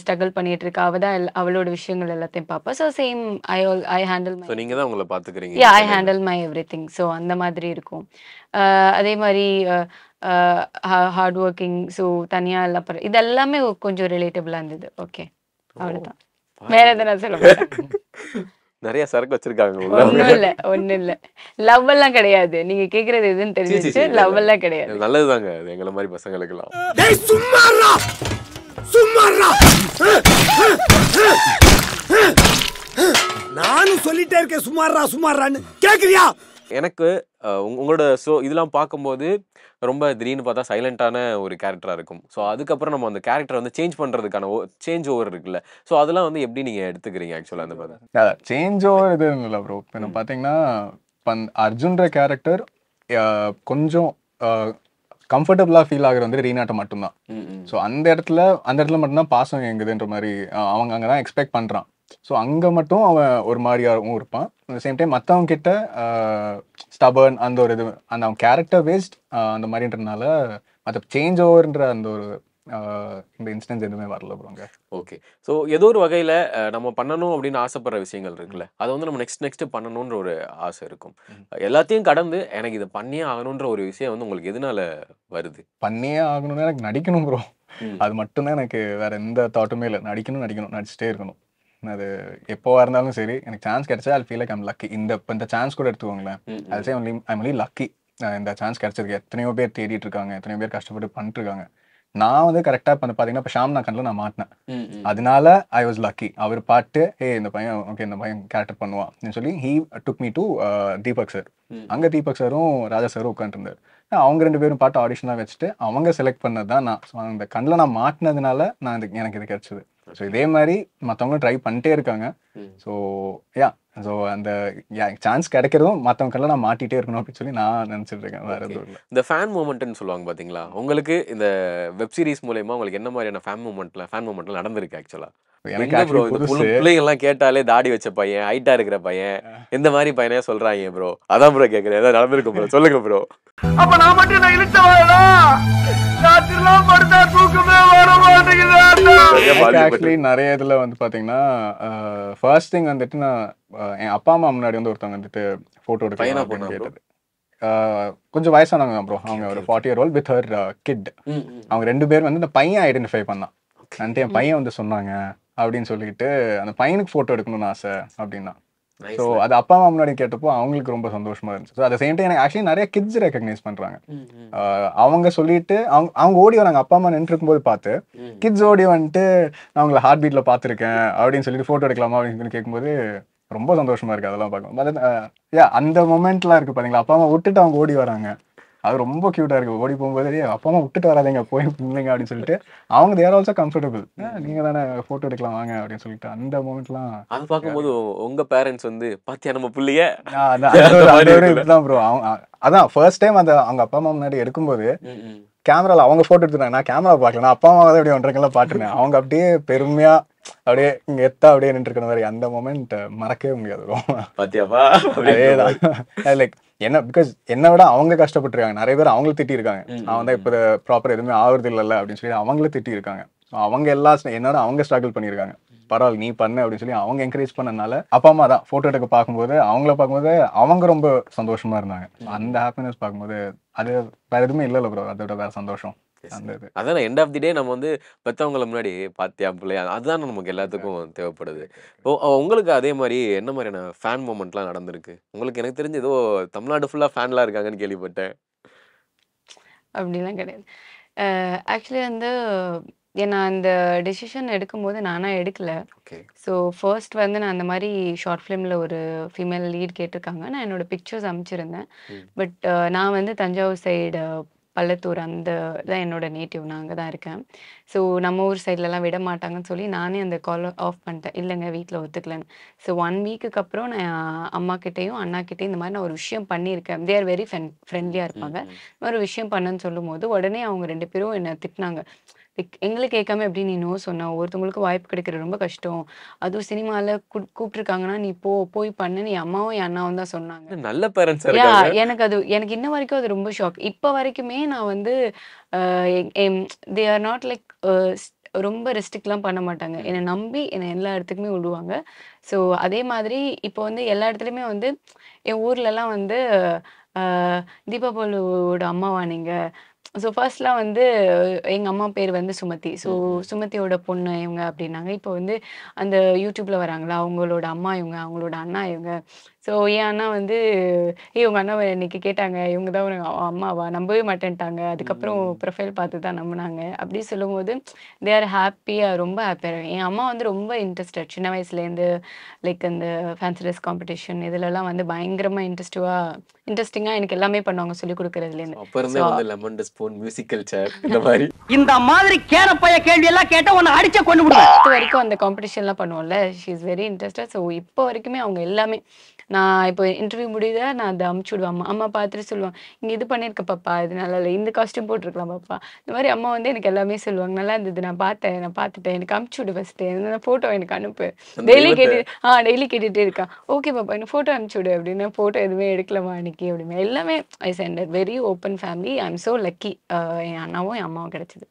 ஸ்ட்ரகிள் பண்ணிட்டு இருக்கா அவள் தான் அவளோட விஷயங்கள் எல்லாத்தையும் பாப்பா so same I all I handle my நீங்கள் தான் உங்களை பார்த்துக்கிறீங்க I handle my everything so அந்த மாதிரி இருக்கும் அதே மாதிரி ஹார்ட் ஒர்க்கிங் ஸோ தனியாக எல்லாம் இது எல்லாமே கொஞ்சம் ரிலேட்டபிளாக இருந்தது ஓகே அவ்வளோதான் வேற எதுனா சொல்ல நிறைய சரக்கு வச்சிருக்காங்க ஒண்ணும் இல்ல ஒண்ணும் இல்ல லவ் எல்லாம் கிடையாது நீங்க கேக்குறது எதுன்னு தெரிஞ்சிச்சு லவ் எல்லாம் கிடையாது நல்லதுதாங்க அது எங்கள மாதிரி பசங்களுக்கு எல்லாம் சும்மாரா சும்மாரா நானும் சொல்லிட்டே இருக்கேன் சுமாரா சுமாரான்னு கேக்குறியா எனக்கு உங்களோட ஷோ இதெல்லாம் பார்க்கும்போது ரொம்ப திடீர்னு பார்த்தா சைலண்ட்டான ஒரு கேரக்டராக இருக்கும் ஸோ அதுக்கப்புறம் நம்ம அந்த கேரக்டரை வந்து சேஞ்ச் பண்ணுறதுக்கான ஓ சேஞ்ச் ஓவர் இருக்குல்ல ஸோ அதெல்லாம் வந்து எப்படி நீங்கள் எடுத்துக்கிறீங்க ஆக்சுவலாக அந்த மாதிரி சேஞ்ச் ஓவர் இது இல்லை ப்ரோ இப்போ நம்ம பார்த்தீங்கன்னா அர்ஜுன்ற கேரக்டர் கொஞ்சம் கம்ஃபர்டபுளாக ஃபீல் ஆகுற வந்து ரீநாட்டை மட்டும்தான் ஸோ அந்த இடத்துல அந்த இடத்துல மட்டும்தான் பாசம் எங்குதுன்ற மாதிரி அவங்க அங்கே தான் எக்ஸ்பெக்ட் பண்ணுறான் ஸோ அங்கே மட்டும் அவன் ஒரு மாதிரியாகவும் இருப்பான் அட் சேம் டைம் மற்றவங்க கிட்ட ஸ்டபர்ன் அந்த ஒரு இது அந்த அவன் கேரக்டர் வேஸ்ட் அந்த மாதிரின்றனால மற்ற சேஞ்ச் ஓவர்ன்ற அந்த ஒரு இந்த இன்சிடென்ட்ஸ் எதுவுமே வரல ப்ரோங்க ஓகே ஸோ ஏதோ ஒரு வகையில் நம்ம பண்ணணும் அப்படின்னு ஆசைப்படுற விஷயங்கள் இருக்குல்ல அதை வந்து நம்ம நெக்ஸ்ட் நெக்ஸ்ட் பண்ணணுன்ற ஒரு ஆசை இருக்கும் எல்லாத்தையும் கடந்து எனக்கு இதை பண்ணியே ஆகணுன்ற ஒரு விஷயம் வந்து உங்களுக்கு எதனால வருது பண்ணியே ஆகணும்னு எனக்கு நடிக்கணும் ப்ரோ அது மட்டும்தான் எனக்கு வேற எந்த தாட்டுமே இல்லை நடிக்கணும் நடிக்கணும் நடிச்சுட்டே இருக்கணும் அது எப்போவா இருந்தாலும் சரி எனக்கு சான்ஸ் கிடைச்சா I'll feel like I'm lucky இந்த இப்போ இந்த சான்ஸ் கூட எடுத்துக்கோங்களேன் அது same only I'm only lucky இந்த சான்ஸ் கிடைச்சிருக்கு எத்தனையோ பேர் தேடிட்டு இருக்காங்க எத்தனையோ பேர் கஷ்டப்பட்டு பண்ணிட்டு இருக்காங்க நான் வந்து கரெக்டாக இப்போ பார்த்தீங்கன்னா இப்போ ஷாம்னா கண்ணில் நான் மாட்டினேன் அதனால ஐ வாஸ் லக்கி அவர் பாட்டு ஏ இந்த பையன் ஓகே இந்த பையன் கேரக்டர் பண்ணுவான் சொல்லி he took me to Deepak sir அங்கே தீபக் சாரும் ராஜா சாரும் உட்காந்துருந்தார் அவங்க ரெண்டு பேரும் பாட்டு ஆடிஷனாக வச்சுட்டு அவங்க செலக்ட் பண்ணது தான் நான் அந்த கண்ணில் நான் மாட்டினதுனால நான் எனக்கு இது கிடைச்சது ஸோ இதே மாதிரி மற்றவங்களும் ட்ரை பண்ணிட்டே இருக்காங்க ஸோ யா ஸோ அந்த சான்ஸ் கிடைக்கிறதும் மற்றவங்கெல்லாம் நான் மாட்டிகிட்டே இருக்கணும் அப்படின்னு சொல்லி நான் நினச்சிட்டு இருக்கேன் வேறு எதுவும் இந்த ஃபேன் மூமெண்ட்னு சொல்லுவாங்க பார்த்தீங்களா உங்களுக்கு இந்த வெப்சீரிஸ் மூலயமா உங்களுக்கு என்ன மாதிரியான ஃபேன் மூமெண்ட்டில் ஃபேன் மூமெண்ட்டில் நடந்திருக்கு ஆக்சுவலாக எனக்கு ப்ரோ எல்லாம் கேட்டாலே தாடி வச்ச பையன் ஹைட்டா இருக்கிற பையன் இந்த மாதிரி பையனே சொல்றாங்க ப்ரோ அதான் ப்ரோ கேக்குறேன் ஏதாவது நடந்திருக்கும் ப்ரோ சொல்லுங்க ப்ரோ அப்ப நான் மட்டும் நான் இழுத்தவாடா ராத்திரிலாம் நிறைய இதுல வந்து பாத்தீங்கன்னா ஃபர்ஸ்ட் திங் வந்துட்டு நான் என் அப்பா அம்மா முன்னாடி வந்து ஒருத்தவங்க வந்துட்டு போட்டோ எடுக்க கேட்டது கொஞ்சம் வயசானவங்க ப்ரோ அவங்க ஒரு forty year old with her kid அவங்க ரெண்டு பேரும் வந்து இந்த பையன் ஐடென்டிஃபை பண்ணான் வந்துட்டு என் பையன் வந்து சொன்னாங்க அப்படின்னு சொல்லிட்டு அந்த பையனுக்கு ஃபோட்டோ எடுக்கணும்னு ஆசை அப்படின்னா ஸோ அது அப்பா அம்மா முன்னாடி கேட்டப்போ அவங்களுக்கு ரொம்ப சந்தோஷமா இருந்துச்சு ஸோ அட் சேம் டைம் எனக்கு ஆக்சுவலி நிறைய கிட்ஸ் ரெக்கக்னைஸ் பண்றாங்க அவங்க சொல்லிட்டு அவங்க அவங்க ஓடி வராங்க அப்பா அம்மா நின்று இருக்கும்போது பார்த்து கிட்ஸ் ஓடி வந்துட்டு நான் அவங்களை ஹார்ட் பீட்ல பார்த்துருக்கேன் அப்படின்னு சொல்லிட்டு ஃபோட்டோ எடுக்கலாமா அப்படின்னு சொல்லி கேட்கும்போது ரொம்ப சந்தோஷமா இருக்கு அதெல்லாம் பார்க்கும் அந்த மொமெண்ட்லாம் இருக்கு பாத்தீங்களா அப்பா அம்மா விட்டுட்டு அவங்க ஓடி வராங்க அது ரொம்ப க்யூட்டாக இருக்குது ஓடி போகும்போது அப்பா அம்மா விட்டுட்டு வராதீங்க போய் பிள்ளைங்க அப்படின்னு சொல்லிட்டு அவங்க தேர் ஆல்சோ கம்ஃபர்டபுள் நீங்கள் தானே ஃபோட்டோ எடுக்கலாம் வாங்க அப்படின்னு சொல்லிட்டு அந்த மூமெண்ட்லாம் அது பார்க்கும்போது உங்கள் பேரண்ட்ஸ் வந்து பார்த்தியா நம்ம பிள்ளையே இதுதான் ப்ரோ அவங்க அதான் ஃபர்ஸ்ட் டைம் அந்த அவங்க அப்பா அம்மா முன்னாடி எடுக்கும்போது கேமராவில் அவங்க ஃபோட்டோ எடுத்துட்டாங்க நான் கேமரா பார்க்கல நான் அப்பா அம்மா தான் இப்படி ஒன்றரை பாட்டுனேன் அவங்க அப்படியே பெருமையாக அப்படியே இங்க எத்தா அப்படியே நின்று மாதிரி அந்த மூமெண்ட் மறக்கவே முடியாது பாத்தியாப்பா லைக் என்ன பிகாஸ் என்னை விட அவங்க கஷ்டப்பட்டுருக்காங்க நிறைய பேர் அவங்களும் இருக்காங்க அவன் தான் இப்போ ப்ராப்பர் எதுவுமே ஆகுறது இல்லை அப்படின்னு சொல்லி அவங்களும் இருக்காங்க அவங்க எல்லா என்னோட அவங்க ஸ்ட்ரகிள் பண்ணியிருக்காங்க பரவாயில்ல நீ பண்ண அப்படின்னு சொல்லி அவங்க என்கரேஜ் பண்ணனால அப்பா அம்மா தான் ஃபோட்டோ எடுக்க பார்க்கும்போது அவங்கள பார்க்கும்போது அவங்க ரொம்ப சந்தோஷமா இருந்தாங்க அந்த ஹாப்பினஸ் பார்க்கும்போது அது வேற எதுவுமே இல்லை ப்ரோ அதோட வேற சந்தோஷம் அதான் எண்ட் ஆஃப் தி டே நம்ம வந்து பெற்றவங்களை முன்னாடி பார்த்தியா பிள்ளையா அதுதான் நமக்கு எல்லாத்துக்கும் தேவைப்படுது இப்போ உங்களுக்கு அதே மாதிரி என்ன மாதிரியான ஃபேன் மூமெண்ட்லாம் நடந்திருக்கு உங்களுக்கு எனக்கு தெரிஞ்சு ஏதோ தமிழ்நாடு ஃபுல்லாக ஃபேன்லாம் இருக்காங்கன்னு கேள்விப்பட்டேன் அப்படிலாம் கிடையாது ஆக்சுவலி வந்து ஏன்னா அந்த டெசிஷன் எடுக்கும்போது நானாக எடுக்கல ஸோ ஃபர்ஸ்ட் வந்து நான் அந்த மாதிரி ஷார்ட் ஃபிலிமில் ஒரு ஃபீமேல் லீட் கேட்டிருக்காங்க நான் என்னோட பிக்சர்ஸ் அமைச்சிருந்தேன் பட் நான் வந்து தஞ்சாவூர் சைடு பள்ளத்தூர் அந்த தான் என்னோட நேட்டிவ் நான் அங்கே தான் இருக்கேன் ஸோ நம்ம ஊர் சைட்லலாம் விட மாட்டாங்கன்னு சொல்லி நானே அந்த கால் ஆஃப் பண்ணிட்டேன் இல்லைங்க வீட்டில் ஒத்துக்கலன்னு ஸோ ஒன் வீக்குக்கு அப்புறம் நான் அம்மாக்கிட்டேயும் கிட்டேயும் இந்த மாதிரி நான் ஒரு விஷயம் பண்ணியிருக்கேன் தே ஆர் வெரி ஃப்ரெண்ட் ஃப்ரெண்ட்லியாக இருப்பாங்க ஒரு விஷயம் பண்ணுன்னு சொல்லும் போது உடனே அவங்க ரெண்டு பேரும் என்னை திட்டினாங்க லைக் எங்களை கேட்காம எப்படி நீ நோ சொன்ன ஒருத்தவங்களுக்கு வாய்ப்பு கிடைக்கிறது ரொம்ப கஷ்டம் அதுவும் சினிமால கூப்பிட்டுருக்காங்கன்னா நீ போ போய் பண்ண நீ அம்மாவும் என் அண்ணாவும் தான் சொன்னாங்க நல்ல பேரண்ட்ஸ் எனக்கு அது எனக்கு இன்ன வரைக்கும் அது ரொம்ப ஷாக் இப்போ வரைக்குமே நான் வந்து தே ஆர் நாட் லைக் ரொம்ப ரெஸ்ட்ரிக்ட்லாம் பண்ண மாட்டாங்க என்னை நம்பி என்னை எல்லா இடத்துக்குமே விடுவாங்க ஸோ அதே மாதிரி இப்போ வந்து எல்லா இடத்துலையுமே வந்து என் ஊர்லலாம் வந்து தீபாவளியோட அம்மாவா நீங்கள் ஸோ ஃபர்ஸ்ட்லாம் வந்து எங்கள் அம்மா பேர் வந்து சுமதி ஸோ சுமதியோட பொண்ணு இவங்க அப்படின்னாங்க இப்போ வந்து அந்த யூடியூப்பில் வராங்களா அவங்களோட அம்மா இவங்க அவங்களோட அண்ணா இவங்க ஸோ என் அண்ணா வந்து ஏ உங்கள் அண்ணாவை இன்னைக்கு கேட்டாங்க இவங்க தான் ஒரு அம்மாவா நம்பவே மாட்டேன்ட்டாங்க அதுக்கப்புறம் ப்ரொஃபைல் பார்த்து தான் நம்பினாங்க அப்படி சொல்லும்போது தே ஆர் ஹாப்பியாக ரொம்ப ஹாப்பியாக என் அம்மா வந்து ரொம்ப இன்ட்ரெஸ்டட் சின்ன வயசுலேருந்து லைக் அந்த ஃபேன்சி ட்ரெஸ் காம்படிஷன் இதிலலாம் வந்து பயங்கரமாக இன்ட்ரெஸ்டிவாக இன்ட்ரெஸ்டிங்காக எனக்கு எல்லாமே பண்ணுவாங்க சொல்லி கொடுக்கறதுல இருந்து ஸ்பூன் மியூசிக்கல் சேர் இந்த மாதிரி இந்த மாதிரி கேள்வி எல்லாம் கேட்டால் உன்னை அடிச்ச கொண்டு விடுவேன் வரைக்கும் அந்த காம்படிஷன்லாம் பண்ணுவோம்ல she is very interested so இப்போ வரைக்குமே அவங்க எல்லாமே நான் இப்போ இன்டர்வியூ முடியுத நான் அதை விடுவேன் அம்மா அம்மா பார்த்துட்டு சொல்லுவாங்க இங்கே இது பண்ணியிருக்க பாப்பா இது நல்லா இல்லை இந்த காஸ்ட்யூம் போட்டிருக்கலாம் பாப்பா இந்த மாதிரி அம்மா வந்து எனக்கு எல்லாமே சொல்லுவாங்க நல்லா இருந்தது நான் பார்த்தேன் நான் பார்த்துட்டேன் எனக்கு அமுச்சு விடு ஃபஸ்ட்டு என்ன ஃபோட்டோ எனக்கு அனுப்பு டெய்லி கேட்டு ஆ டெய்லி கேட்டுகிட்டே இருக்கான் ஓகே பாப்பா எனக்கு ஃபோட்டோ அனுப்பிச்சு விடு அப்படின்னா ஃபோட்டோ எதுவுமே எடுக்கலாமா அன்னைக்கு அப்படின்னு எல்லாமே I centre very open family I am so lucky என் அண்ணாவும் என் அம்மாவும் கிடச்சிது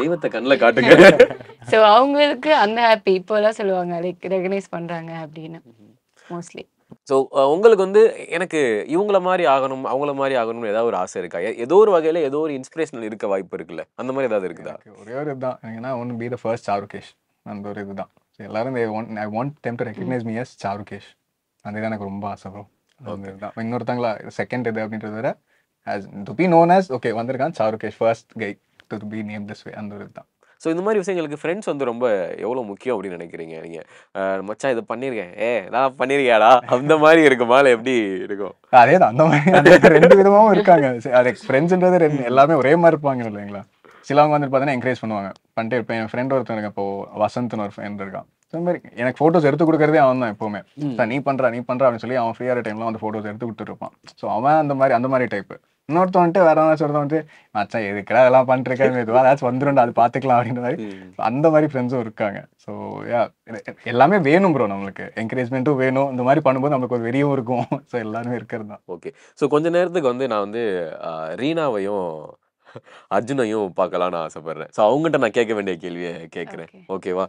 தெய்வத்தை கண்ணில் காட்டுங்க ஸோ அவங்களுக்கு அந்த ஹாப்பி இப்போதான் சொல்லுவாங்க லைக் ரெகனைஸ் பண்ணுறாங்க அப்படின்னு மோஸ்ட்லி ஸோ உங்களுக்கு வந்து எனக்கு இவங்கள மாதிரி ஆகணும் அவங்கள மாதிரி ஆகணும்னு ஏதாவது ஒரு ஆசை இருக்கா ஏதோ ஒரு வகையில் ஏதோ ஒரு இன்ஸ்பிரேஷனல் இருக்க வாய்ப்பு இருக்குல்ல அந்த மாதிரி ஏதாவது இருக்குதா ஒரே ஒரு இதுதான் ஏன்னா want be the first Charukesh அந்த ஒரு இதுதான் எல்லாரும் I want them to recognise me as Charukesh அந்த இதான் எனக்கு ரொம்ப ஆசை ப்ரோ இன்னொருத்தங்களா செகண்ட் இது அப்படின்றத விட as to be known as okay வந்திருக்கான் Charukesh first guy to be name this way அந்த ஒரு இதுதான் ஸோ இந்த மாதிரி விஷயங்களுக்கு ஃப்ரெண்ட்ஸ் வந்து ரொம்ப எவ்வளோ முக்கியம் அப்படின்னு நினைக்கிறீங்க நீங்கள் மச்சான் இதை பண்ணியிருக்கேன் ஏ நான் பண்ணியிருக்கேடா அந்த மாதிரி இருக்குமா இல்லை எப்படி இருக்கும் அதே தான் அந்த மாதிரி ரெண்டு விதமாகவும் இருக்காங்க அது ஃப்ரெண்ட்ஸ்ன்றது ரெண்டு எல்லாமே ஒரே மாதிரி இருப்பாங்க இல்லைங்களா சிலவங்க வந்துட்டு பார்த்தீங்கன்னா என்கரேஜ் பண்ணுவாங்க பண்ணிட்டு இருப்பேன் என் ஃப்ரெண்ட் ஒருத்தனுக்கு இப்போ வசந்த்னு ஒரு ஃப்ரெண்ட் இருக்கான் மாதிரி எனக்கு ஃபோட்டோஸ் எடுத்து கொடுக்குறதே அவன் தான் எப்பவுமே நீ பண்ணுறா நீ பண்ணுறா அப்படின்னு சொல்லி அவன் ஃப்ரீயாக டைமில் வந்து ஃபோட்டோஸ் எடுத்து கொடுத்துருப்பான் ஸோ அவன் அந்த மாதிரி அந்த மாதிரி டைப்பு இன்னொருத்தன் வந்துட்டு வேற ஏதாச்சும் ஒருத்தன் வந்துட்டு மச்சான் எதுக்குடா அதெல்லாம் பண்ணிருக்காங்க இதுவாக ஏதாச்சும் வந்துடும் அது பார்த்துக்கலாம் அப்படின்ற மாதிரி அந்த மாதிரி ஃப்ரெண்ட்ஸும் இருக்காங்க ஸோ யா எல்லாமே வேணும் ப்ரோ நம்மளுக்கு என்கரேஜ்மெண்ட்டும் வேணும் இந்த மாதிரி பண்ணும்போது நம்மளுக்கு ஒரு வெறியும் இருக்கும் ஸோ எல்லாருமே இருக்கிறது தான் ஓகே ஸோ கொஞ்ச நேரத்துக்கு வந்து நான் வந்து ரீனாவையும் அர்ஜுனையும் பார்க்கலாம்னு ஆசைப்படுறேன் ஸோ அவங்ககிட்ட நான் கேட்க வேண்டிய கேள்வியை கேட்குறேன் ஓகேவா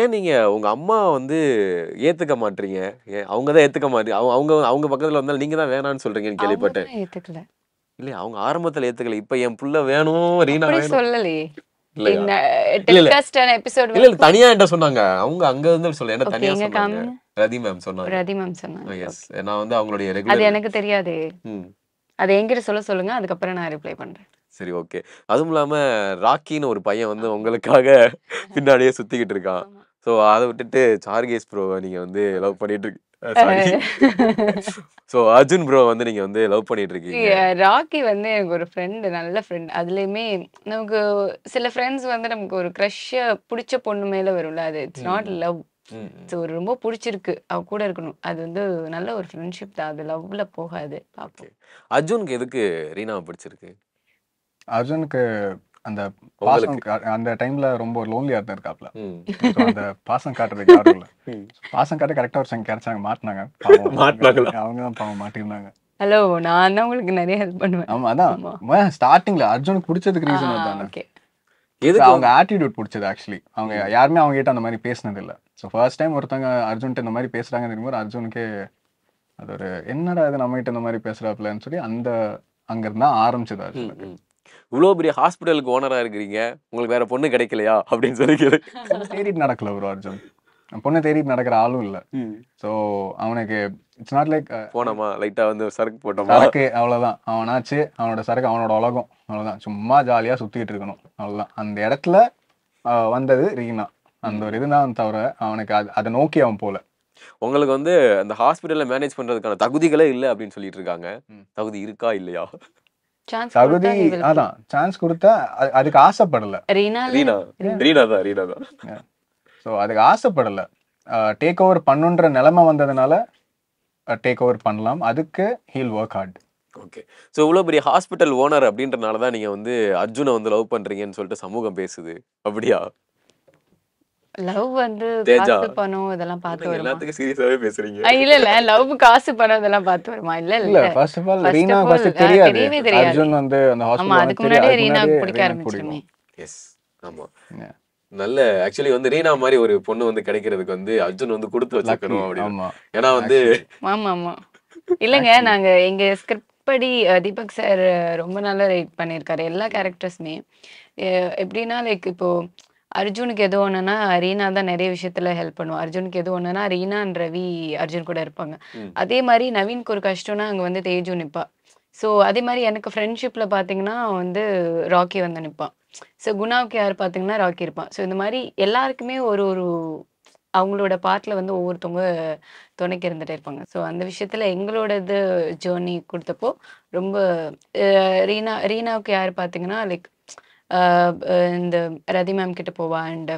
ஏன் நீங்கள் உங்கள் அம்மா வந்து ஏற்றுக்க மாட்டீங்க அவங்க தான் ஏற்றுக்க மாட்டீங்க அவங்க அவங்க பக்கத்தில் வந்தாலும் நீங்கள் தான் வேணான்னு சொல்கிறீங்கன்னு கேள்விப்பட்டேன் ஏற்றுக்கல இல்லையா அவங்க ஆரம்பத்துல ஏத்துக்கல இப்ப என் புள்ள வேணும் ரீனா வேணும் தனியா சொன்னாங்க அவங்க அங்க தனியா ரதி மேம் ரதி மேம் நான் வந்து அவங்களுடைய எனக்கு தெரியாது எங்கிட்ட சொல்ல சொல்லுங்க அதுக்கப்புறம் நான் பண்றேன் சரி ஓகே அதுவும் இல்லாம ஒரு பையன் வந்து உங்களுக்காக பின்னாடியே சுத்திக்கிட்டு இருக்கான் சோ அதை விட்டுட்டு சார்கேஸ் ப்ரோ நீங்க வந்து லவ் பண்ணிட்டு இருக்கு ஸோ அர்ஜுன் ப்ரோ வந்து நீங்க வந்து லவ் பண்ணிட்டு இருக்கீங்க ராக்கி வந்து எனக்கு ஒரு ஃப்ரெண்டு நல்ல ஃப்ரெண்ட் அதுலயுமே நமக்கு சில ஃப்ரெண்ட்ஸ் வந்து நமக்கு ஒரு க்ரஷ்ஷ பிடிச்ச பொண்ணு மேலே வரும்ல அது இட்ஸ் நாட் லவ் ஸோ ஒரு ரொம்ப பிடிச்சிருக்கு அவ கூட இருக்கணும் அது வந்து நல்ல ஒரு ஃப்ரெண்ட்ஷிப் தான் அது லவ்ல போகாது பார்ப்போம் அர்ஜுனுக்கு எதுக்கு ரீனாவை பிடிச்சிருக்கு அர்ஜுனுக்கு அந்த பாசம் அந்த டைம்ல ரொம்ப லோன்லியா தான் இருக்காப்ல அந்த பாசம் காட்டுறதுக்கு யாரும் இல்ல பாசம் காட்ட கரெக்டா ஒருத்தங்க கிடைச்சாங்க மாட்டினாங்க மாட்டினாங்க அவங்க தான் பாவம் மாட்டிருந்தாங்க ஹலோ நான் தான் உங்களுக்கு நிறைய ஹெல்ப் பண்ணுவேன் ஆமா அதான் ஸ்டார்டிங்ல அர்ஜுனுக்கு பிடிச்சதுக்கு ரீசன் அதான் எதுக்கு அவங்க ஆட்டிடியூட் பிடிச்சது ஆக்சுவலி அவங்க யாருமே அவங்க கிட்ட அந்த மாதிரி பேசினது இல்ல ஸோ ஃபர்ஸ்ட் டைம் ஒருத்தவங்க அர்ஜுன்ட்டு இந்த மாதிரி பேசுறாங்க போது அர்ஜுனுக்கே அது ஒரு என்னடா இது நம்ம கிட்ட இந்த மாதிரி பேசுறாப்லன்னு சொல்லி அந்த அங்கிருந்தா ஆரம்பிச்சது அர்ஜுனுக்கு இவ்வளோ பெரிய ஹாஸ்பிட்டலுக்கு ஓனராக இருக்கிறீங்க உங்களுக்கு வேற பொண்ணு கிடைக்கலையா அப்படின்னு சொல்லி தேடிட்டு நடக்கல ஒரு அர்ஜுன் பொண்ணை தேடிட்டு நடக்கிற ஆளும் இல்லை ஸோ அவனுக்கு இட்ஸ் நாட் லைக் போனோமா லைட்டாக வந்து சரக்கு போட்டோம் சரக்கு அவ்வளோதான் அவனாச்சு அவனோட சரக்கு அவனோட உலகம் அவ்வளோதான் சும்மா ஜாலியாக சுற்றிக்கிட்டு இருக்கணும் அவ்வளோதான் அந்த இடத்துல வந்தது ரீனா அந்த ஒரு இதுதான் தவிர அவனுக்கு அது அதை நோக்கி அவன் போல உங்களுக்கு வந்து அந்த ஹாஸ்பிட்டலில் மேனேஜ் பண்ணுறதுக்கான தகுதிகளே இல்லை அப்படின்னு சொல்லிட்டு இருக்காங்க தகுதி இருக்கா இல்லையா தகுதி அதான் சான்ஸ் கொடுத்தா அதுக்கு ஆசைப்படல ஸோ அதுக்கு ஆசைப்படல டேக் ஓவர் பண்ணுன்ற நிலைமை வந்ததுனால டேக் ஓவர் பண்ணலாம் அதுக்கு he'll work hard okay so இவ்வளோ பெரிய ஹாஸ்பிட்டல் ஓனர் அப்படின்றனால தான் நீங்கள் வந்து அர்ஜுனை வந்து லவ் பண்ணுறீங்கன்னு சொல்லிட்டு சமூகம் பேசுது அப்படியா லவ் வந்து காசு பணம் இதெல்லாம் பார்த்து வருமா எல்லாத்துக்கும் சீரியஸாவே பேசுறீங்க இல்ல இல்ல லவ் காசு பணம் இதெல்லாம் பார்த்து வருமா இல்ல இல்ல first of all Reena first தெரியாது அர்ஜுன் வந்து அந்த ஹாஸ்பிடல் ஆமா அதுக்கு முன்னாடி ரீனா பிடிக்க ஆரம்பிச்சிருமே எஸ் ஆமா நல்ல ஆக்சுவலி வந்து ரீனா மாதிரி ஒரு பொண்ணு வந்து கிடைக்கிறதுக்கு வந்து அர்ஜுன் வந்து கொடுத்து வச்சிருக்கணும் அப்படின்னு ஏன்னா வந்து ஆமா ஆமா இல்லங்க நாங்க எங்க ஸ்கிரிப்ட் படி தீபக் சார் ரொம்ப நல்லா ரைட் பண்ணியிருக்காரு எல்லா கேரக்டர்ஸுமே எப்படின்னா லைக் இப்போ அர்ஜுனுக்கு எது ஒண்ணுன்னா ரீனா தான் நிறைய விஷயத்துல ஹெல்ப் பண்ணுவோம் அர்ஜுனுக்கு எது ஒண்ணுன்னா ரீனா அண்ட் ரவி அர்ஜுன் கூட இருப்பாங்க அதே மாதிரி நவீன்க்கு ஒரு கஷ்டம்னா அங்கே வந்து தேஜு நிப்பா ஸோ அதே மாதிரி எனக்கு ஃப்ரெண்ட்ஷிப்பில் பாத்தீங்கன்னா வந்து ராக்கி வந்து நிற்பான் ஸோ குணாவுக்கு யார் பார்த்தீங்கன்னா ராக்கி இருப்பான் ஸோ இந்த மாதிரி எல்லாருக்குமே ஒரு ஒரு அவங்களோட பாட்டில் வந்து ஒவ்வொருத்தவங்க துணைக்கு இருந்துகிட்டே இருப்பாங்க ஸோ அந்த விஷயத்தில் எங்களோடது ஜேர்னி கொடுத்தப்போ ரொம்ப ரீனா ரீனாவுக்கு யார் பார்த்தீங்கன்னா லைக் இந்த ரதி மேம் கிட்ட போவா அண்ட்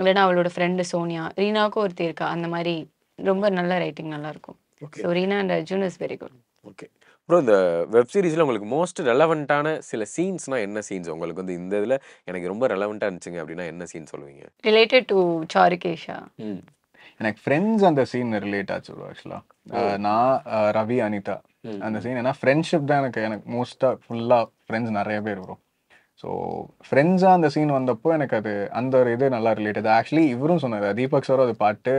இல்லைன்னா அவளோட ஃப்ரெண்டு சோனியா ரீனாவுக்கும் ஒருத்தி இருக்கா அந்த மாதிரி ரொம்ப நல்ல ரைட்டிங் நல்லா இருக்கும் so Reena and Arjun is very good okay அப்புறம் இந்த வெப் சீரிஸில் உங்களுக்கு மோஸ்ட் ரெலவெண்ட்டான சில சீன்ஸ்னால் என்ன சீன்ஸ் உங்களுக்கு வந்து இந்த இதில் எனக்கு ரொம்ப ரெலவெண்ட்டாக இருந்துச்சுங்க அப்படின்னா என்ன சீன் சொல்லுவீங்க ரிலேட்டட் டு சாரிகேஷா எனக்கு ஃப்ரெண்ட்ஸ் அந்த சீன் ரிலேட் ஆச்சு ஆக்சுவலாக நான் ரவி அனிதா அந்த சீன் ஏன்னா ஃப்ரெண்ட்ஷிப் தான் எனக்கு எனக்கு மோஸ்ட்டாக ஃபுல்லாக ஃப்ரெண்ட்ஸ் நிறைய பேர் வரும் ஸோ ஃப்ரெண்ட்ஸாக அந்த சீன் வந்தப்போ எனக்கு அது அந்த ஒரு இது நல்லா ரிலேட்டட் ஆக்சுவலி இவரும் சொன்னார் தீபக் சாரும் அது பாட்டு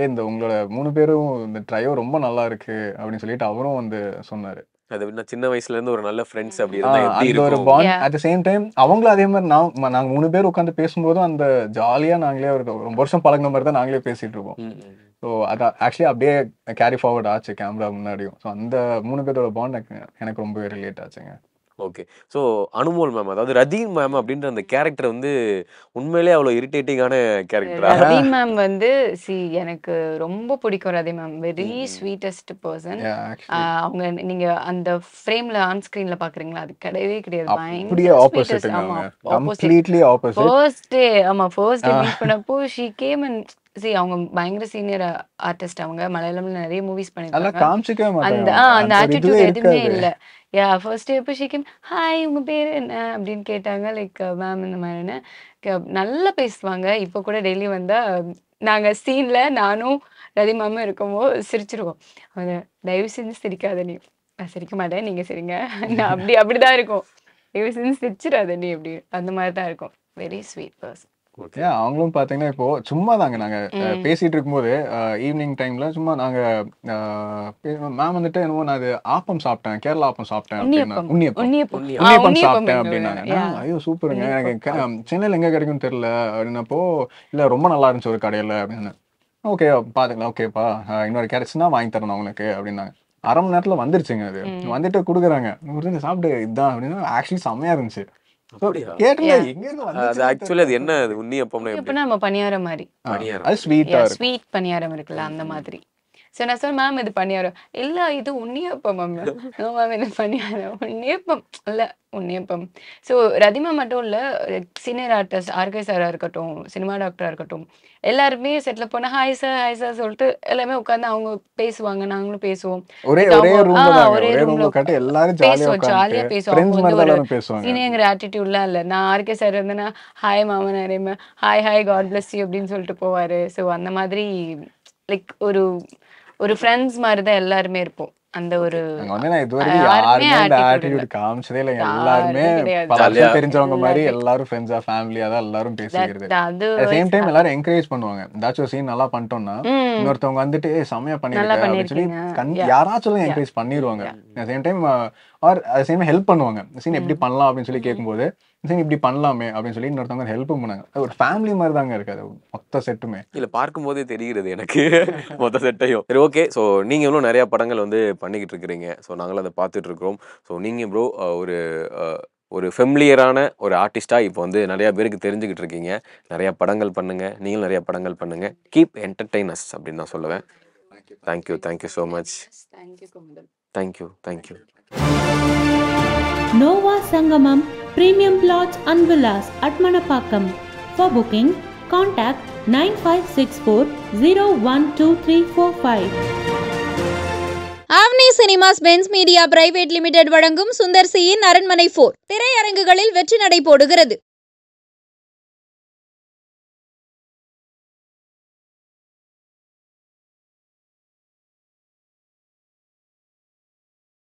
ஏ இந்த உங்களோட மூணு பேரும் இந்த ட்ரையோ ரொம்ப நல்லா இருக்கு அப்படின்னு சொல்லிட்டு அவரும் வந்து சொன்னார் அது சின்ன வயசுல இருந்து ஒரு நல்ல ஃப்ரெண்ட்ஸ் அப்படி ஒரு bond at the same time அவங்களும் அதே மாதிரி நான் நாங்க மூணு பேர் உட்காந்து பேசும்போதும் அந்த ஜாலியா நாங்களே ஒரு ரொம்ப வருஷம் பழகின மாதிரி தான் நாங்களே பேசிட்டு இருக்கோம் ஸோ அது ஆக்சுவலி அப்படியே கேரி ஃபார்வர்ட் ஆச்சு கேமரா முன்னாடியும் ஸோ அந்த மூணு பேரோட பாண்ட் எனக்கு ரொம்பவே ரிலேட் ஆச்சுங்க ஓகே ஸோ அனுமோல் மேம் அதாவது ரதீன் மேம் அப்படின்ற அந்த கேரக்டர் வந்து உண்மையிலே அவ்வளோ இரிட்டேட்டிங்கான கேரக்டர் ரதீன் மேம் வந்து சி எனக்கு ரொம்ப பிடிக்கும் Rathin ma'am very sweetest person அவங்க நீங்க அந்த ஃப்ரேம்ல ஆன் ஸ்கிரீன்ல பாக்குறீங்களா அது கிடையவே கிடையாது அப்படியே ஆப்போசிட் ஆமா கம்ப்ளீட்லி ஆப்போசிட் ஃபர்ஸ்ட் டே ஆமா ஃபர்ஸ்ட் டே மீட் பண்ணப்போ ஷி கேம் அண்ட் சி அவங்க பயங்கர சீனியர் ஆர்டிஸ்ட் அவங்க மலையாளம்ல நிறைய மூவிஸ் பண்ணிருக்காங்க அந்த அந்த ஆட்டிடியூட் எதுவுமே இல்ல யா ஃபர்ஸ்ட் எப்போ ஷிகன் ஹாய் உங்க பேர் என்ன அப்படின்னு கேட்டாங்க லைக் மேம் இந்த மாதிரின்னு நல்லா பேசுவாங்க இப்போ கூட டெய்லி வந்தா நாங்க சீன்ல நானும் ரதி மாமும் இருக்கமோ சிரிச்சிருவோம் அது தயவு செஞ்சு சிரிக்காத நீ சிரிக்க மாட்டேன் நீங்க சரிங்க அப்படி அப்படிதான் இருக்கும் தயவு செஞ்சு சிரிச்சிடாத நீ அப்படி அந்த மாதிரி தான் இருக்கும் வெரி ஸ்வீட் பர்சன் ஓகே அவங்களும் பார்த்தீங்கன்னா இப்போ சும்மா தாங்க நாங்கள் பேசிட்டு இருக்கும்போது ஈவினிங் டைம்ல சும்மா நாங்கள் மேம் வந்துட்டு என்னமோ நான் அது ஆப்பம் சாப்பிட்டேன் கேரளா ஆப்பம் சாப்பிட்டேன் அப்படின்னா உன்னியப்பம் உன்னியப்பம் சாப்பிட்டேன் அப்படின்னாங்க ஐயோ சூப்பருங்க எனக்கு சென்னையில் எங்கே கிடைக்கும் தெரியல அப்படின்னப்போ இல்லை ரொம்ப நல்லா இருந்துச்சு ஒரு கடையில் அப்படின்னு ஓகே பார்த்துக்கலாம் ஓகேப்பா இன்னொரு கிடைச்சுன்னா வாங்கி தரணும் அவங்களுக்கு அப்படின்னாங்க அரை மணி நேரத்தில் வந்துருச்சுங்க அது வந்துட்டு கொடுக்குறாங்க சாப்பிட்டு இதுதான் அப்படின்னா ஆக்சுவலி செம்மையாக இருந்துச்சு என்ன அது எப்படி நம்ம பணியாரம் மாதிரி பணியாரம் ஸ்வீட் பணியாரம் இருக்குல்ல அந்த மாதிரி சரி நான் சொன்னேன் மேம் இது பண்ணியாரோ இல்லை இது உன்னியப்பம் மேம் நோ மேம் இது பண்ணியாரோ உன்னியப்பம் இல்ல உன்னியப்பம் ஸோ ரதிமா மட்டும் இல்ல சீனியர் ஆர்டிஸ்ட் ஆர்கே சாரா இருக்கட்டும் சினிமா டாக்டரா இருக்கட்டும் எல்லாருமே செட்டில் போனா ஹாய் சார் ஹாய் சார் சொல்லிட்டு எல்லாமே உட்காந்து அவங்க பேசுவாங்க நாங்களும் பேசுவோம் ஒரே ஒரே ரூம்ல பேசுவோம் ஜாலியாக பேசுவோம் அவங்க வந்து ஒரு சீனியங்கிற ஆட்டிடியூட்லாம் இல்லை நான் ஆர்கே சார் இருந்தேன்னா ஹாய் மாமன் அரேமே hi hi god bless you அப்படின்னு சொல்லிட்டு போவாரு ஸோ அந்த மாதிரி லைக் ஒரு ஒரு ஃப்ரெண்ட்ஸ் மாதிரி தான் எல்லாருமே இருப்போம் அந்த ஒரு வந்து நான் இதுவரைக்கும் யாருமே இந்த ஆட்டிடியூட் காமிச்சதே இல்லை எல்லாருமே பல தெரிஞ்சவங்க மாதிரி எல்லாரும் ஃப்ரெண்ட்ஸா ஃபேமிலியா தான் எல்லாரும் பேசிக்கிறது சேம் டைம் எல்லாரும் என்கரேஜ் பண்ணுவாங்க ஏதாச்சும் ஒரு சீன் நல்லா பண்ணிட்டோம்னா இன்னொருத்தவங்க வந்துட்டு ஏ செமையா பண்ணிருக்காங்க சொல்லி கண் யாராச்சும் என்கரேஜ் பண்ணிடுவாங்க சேம் டைம் ஆர் அது சேம் ஹெல்ப் பண்ணுவாங்க சீன் எப்படி பண்ணலாம் அப்படின்னு சொல்லி கேட்கும்போது சரி இப்படி பண்ணலாமே அப்படின்னு சொல்லி இன்னொருத்தவங்க ஹெல்ப் பண்ணாங்க ஒரு ஃபேமிலி மாதிரி தாங்க இருக்காது மொத்த செட்டுமே பார்க்கும் பார்க்கும்போதே தெரிகிறது எனக்கு மொத்த செட்டையும் சரி ஓகே ஸோ நீங்கள் இன்னும் நிறையா படங்கள் வந்து பண்ணிக்கிட்டு இருக்கிறீங்க ஸோ நாங்களும் அதை பார்த்துட்டு இருக்கிறோம் ஸோ நீங்கள் ப்ரோ ஒரு ஒரு ஃபெம்லியரான ஒரு ஆர்டிஸ்டாக இப்போ வந்து நிறையா பேருக்கு தெரிஞ்சுக்கிட்டு இருக்கீங்க நிறையா படங்கள் பண்ணுங்கள் நீங்களும் நிறையா படங்கள் பண்ணுங்கள் கீப் என்டர்டெய்னஸ் அப்படின்னு நான் சொல்லுவேன் thank you thank you so much thank you thank you Nova Sangamam premium flats and villas at for booking contact nine five six four zero one two three four five Avni cinemas Benz media private limited வழங்கும் சுந்தர்சியின் அரண்மனை போர் திரையரங்குகளில் வெற்றி நடை போடுகிறது